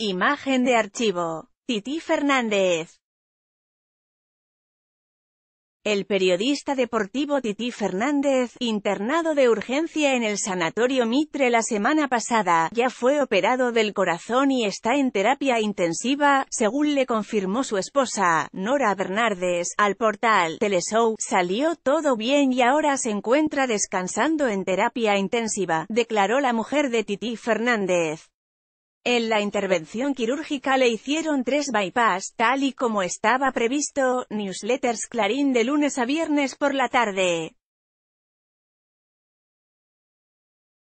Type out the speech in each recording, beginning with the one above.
Imagen de archivo. Titi Fernández. El periodista deportivo Titi Fernández, internado de urgencia en el Sanatorio Mitre la semana pasada, ya fue operado del corazón y está en terapia intensiva, según le confirmó su esposa, Nora Bernardes, al portal Teleshow. Salió todo bien y ahora se encuentra descansando en terapia intensiva, declaró la mujer de Titi Fernández. En la intervención quirúrgica le hicieron tres bypass, tal y como estaba previsto, newsletters Clarín de lunes a viernes por la tarde.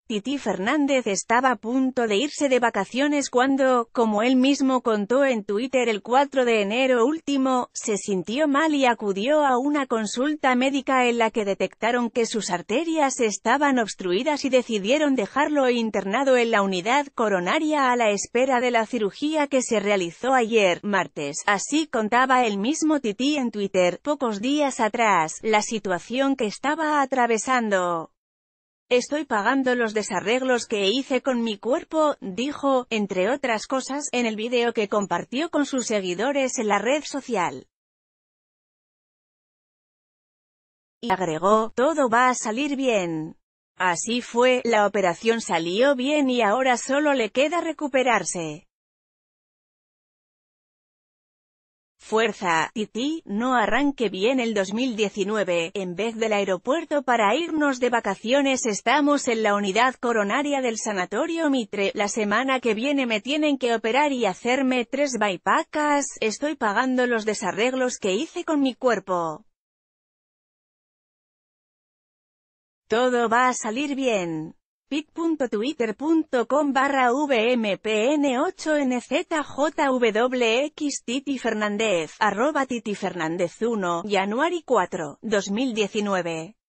Titi Fernández estaba a punto de irse de vacaciones cuando, como él mismo contó en Twitter el 4 de enero último, se sintió mal y acudió a una consulta médica en la que detectaron que sus arterias estaban obstruidas y decidieron dejarlo internado en la unidad coronaria a la espera de la cirugía que se realizó ayer, martes. Así contaba el mismo Titi en Twitter, pocos días atrás, la situación que estaba atravesando. Estoy pagando los desarreglos que hice con mi cuerpo, dijo, entre otras cosas, en el video que compartió con sus seguidores en la red social. Y agregó, todo va a salir bien. Así fue, la operación salió bien y ahora solo le queda recuperarse. Fuerza, Titi, no arranque bien el 2019, en vez del aeropuerto para irnos de vacaciones estamos en la unidad coronaria del sanatorio Mitre, la semana que viene me tienen que operar y hacerme tres bypacas, estoy pagando los desarreglos que hice con mi cuerpo. Todo va a salir bien pic.twitter.com barra vmpn8nzjwx Titi Fernández, arroba Titi Fernández 1, January 4, 2019.